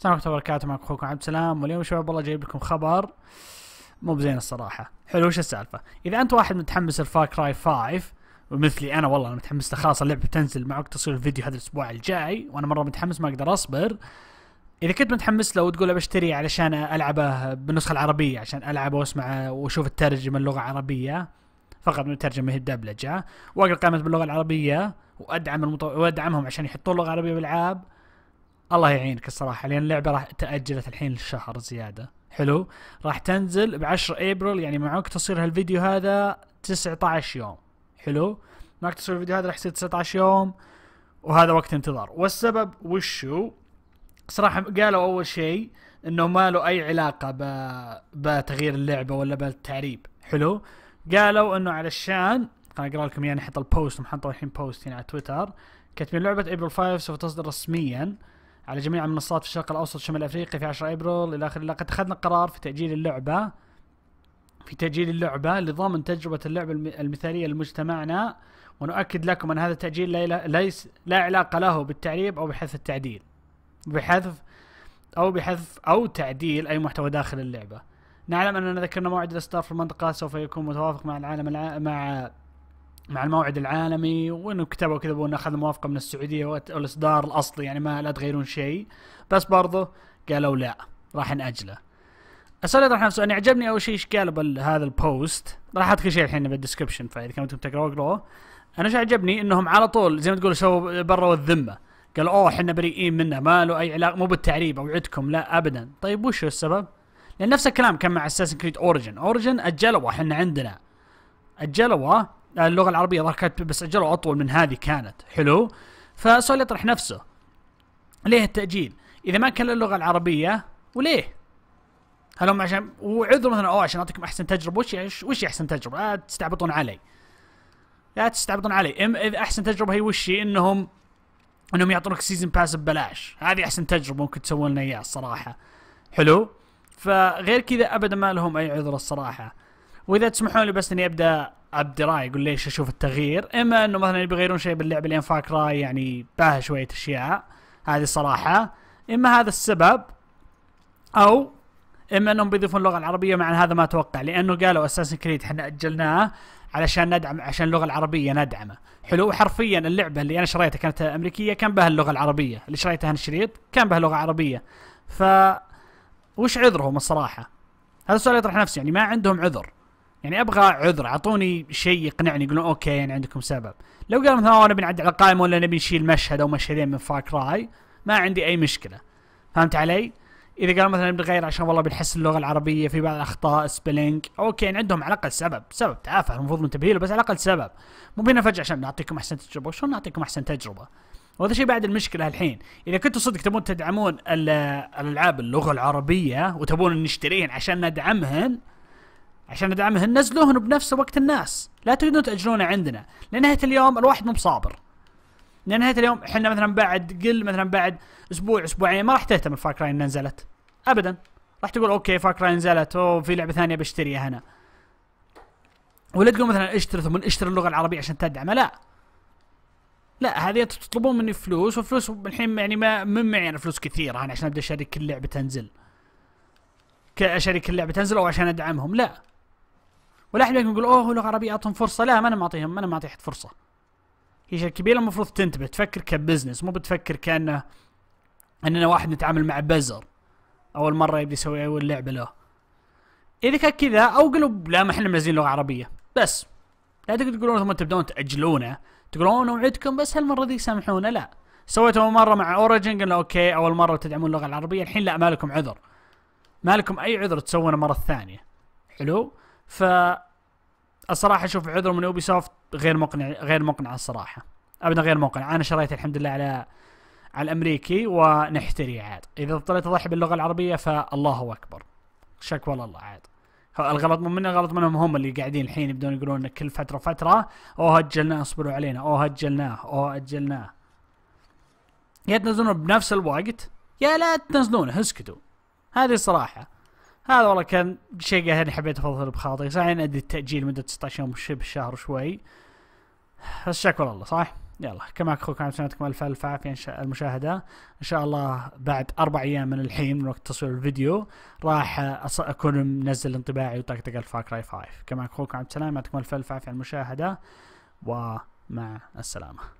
السلام عليكم وبركاته معكم اخوكم عبد السلام واليوم شباب والله جايب لكم خبر مو بزين الصراحه حلو وش السالفه اذا انت واحد متحمس لفار كراي 5 ومثلي انا والله انا متحمس خلاص اللعبه بتنزل وقت تصوير الفيديو هذا الاسبوع الجاي وانا مره متحمس ما اقدر اصبر اذا كنت متحمس له وتقول أشتري علشان العبه بالنسخه العربيه عشان العبه واسمع واشوف الترجمه اللغه عربيه فقط من الترجمه هي الدبلجه واقرا قائمه باللغه العربيه وادعم المطو... وادعمهم عشان يحطون لغه عربيه بالالعاب الله يعينك الصراحه لان اللعبه راح تاجلت الحين لشهر زياده حلو راح تنزل ب 10 ابريل يعني معك تصير هالفيديو هذا 19 يوم حلو معك تصير الفيديو هذا راح يصير 19 يوم وهذا وقت انتظار والسبب وشو صراحة قالوا أول شيء إنه ما له أي علاقة ب... بتغيير اللعبة ولا بالتعريب حلو قالوا إنه علشان خليني أقرأ لكم يعني حط البوست هم الحين بوست هنا على تويتر كاتبين لعبة ابريل 5 سوف تصدر رسميا آه على جميع المنصات في الشرق الاوسط شمال افريقيا في 10 ابريل الى اخره لقد اتخذنا قرار في تاجيل اللعبه في تاجيل اللعبه لضمان تجربه اللعبه المثاليه لمجتمعنا ونؤكد لكم ان هذا التاجيل ليس لا علاقه له بالتعريب او بحذف التعديل بحذف او بحذف او تعديل اي محتوى داخل اللعبه نعلم اننا ذكرنا موعد الاصدار في المنطقه سوف يكون متوافق مع العالم مع مع الموعد العالمي وانه كتبوا كذا انه اخذ موافقه من السعوديه والاصدار الاصلي يعني ما لا تغيرون شيء بس برضه قالوا لا راح ناجله السؤال يطرح نفسه انا عجبني اول شيء ايش قال هذا البوست راح احط كل شيء الحين بالدسكربشن فاذا كنتم تقرأوه اقروه انا ايش عجبني انهم على طول زي ما تقول سووا بروا الذمه قالوا اوه احنا بريئين منه ما له اي علاقه مو بالتعريب اوعدكم لا ابدا طيب وش السبب؟ لان نفس الكلام كان مع اساسن كريد اوريجن اوريجن اجلوه احنا عندنا اجلوه اللغه العربيه ظهر كانت بس أجلوا اطول من هذه كانت حلو فسؤال يطرح نفسه ليه التاجيل اذا ما كان اللغه العربيه وليه هل هم عشان وعذر مثلا أوه عشان اعطيكم احسن تجربه وش وش احسن تجربه لا تستعبطون علي لا تستعبطون علي ام اذا احسن تجربه هي وش انهم انهم يعطونك سيزن باس ببلاش هذه احسن تجربه ممكن تسوون لنا اياها الصراحه حلو فغير كذا ابدا ما لهم اي عذر الصراحه واذا تسمحون لي بس اني ابدا عبد راي يقول ليش اشوف التغيير اما انه مثلا بيغيرون شيء باللعبه لين فاك راي يعني باه شويه اشياء هذه الصراحه اما هذا السبب او اما انهم بيضيفون اللغه العربيه مع هذا ما اتوقع لانه قالوا اساسن كريد احنا اجلناه علشان ندعم عشان اللغه العربيه ندعمه حلو حرفيا اللعبه اللي انا شريتها كانت امريكيه كان بها اللغه العربيه اللي شريتها انا كان بها لغه عربيه ف وش عذرهم الصراحه هذا السؤال يطرح نفسي يعني ما عندهم عذر يعني ابغى عذر اعطوني شيء يقنعني يقولون اوكي يعني عندكم سبب لو قالوا مثلا نبي نعدل القائمه ولا نبي نشيل مشهد او مشهدين من فاك راي ما عندي اي مشكله فهمت علي؟ اذا قالوا مثلا بنغير عشان والله بنحسن اللغه العربيه في بعض الاخطاء سبلينج اوكي يعني عندهم على الاقل سبب سبب تافه المفروض منتبهين له بس على الاقل سبب مو بينا فجاه عشان نعطيكم احسن تجربه شلون نعطيكم احسن تجربه وهذا شيء بعد المشكله الحين اذا كنتوا صدق تبون تدعمون الالعاب اللغه العربيه وتبون نشتريهن عشان ندعمهن عشان ندعمهن نزلوهن بنفس وقت الناس لا تقدرون تاجلونه عندنا لنهايه اليوم الواحد مو بصابر لنهايه اليوم احنا مثلا بعد قل مثلا بعد اسبوع اسبوعين ما راح تهتم الفار كراي انها نزلت ابدا راح تقول اوكي فار كراي نزلت او في لعبه ثانيه بشتريها هنا ولا تقول مثلا اشتري ثم اشتري اللغه العربيه عشان تدعمه لا لا هذه تطلبون مني فلوس وفلوس الحين يعني ما من معي انا فلوس كثيره انا عشان ابدا اشارك كل لعبه تنزل كاشارك كل لعبه تنزل او عشان ادعمهم لا ولا احد يقول اوه لغه عربيه اعطهم فرصه لا ما انا معطيهم ما انا معطي احد فرصه هي شركه كبيره المفروض تنتبه تفكر كبزنس مو بتفكر كانه اننا واحد نتعامل مع بزر اول مره يبي يسوي اول لعبه له اذا كان كذا او قالوا لا ما احنا منزلين لغه عربيه بس لا تقدر تقولون ثم تبدون تاجلونه تقولون نوعدكم بس هالمره ذي سامحونا لا سويتوا اول مره مع اوريجن قلنا اوكي اول مره تدعمون اللغه العربيه الحين لا ما لكم عذر ما لكم اي عذر تسوونه مره ثانيه حلو ف الصراحه اشوف عذر من اوبي سوفت غير مقنع غير مقنع الصراحه ابدا غير مقنع انا شريت الحمد لله على على الامريكي ونحتري عاد اذا اضطريت اضحي باللغه العربيه فالله اكبر شكوى لله عاد الغلط من الغلط منهم هم اللي قاعدين الحين يبدون يقولون كل فتره فتره اوه اجلناه اصبروا علينا اوه اجلناه اوه اجلناه يا تنزلونه بنفس الوقت يا لا تنزلونه اسكتوا هذه الصراحه هذا والله كان شيء قاهرني حبيت افضل بخاطري صحيح ادي التاجيل مده 16 يوم شهر شوي بس شكرا الله صح؟ يلا كما اخوكم عن سنتكم الف الف عافيه المشاهده ان شاء الله بعد اربع ايام من الحين من وقت تصوير الفيديو راح أص... اكون منزل انطباعي وطقطق الفاكراي كراي 5 كما اخوكم عبد السلام يعطيكم الف الف عافيه المشاهده ومع السلامه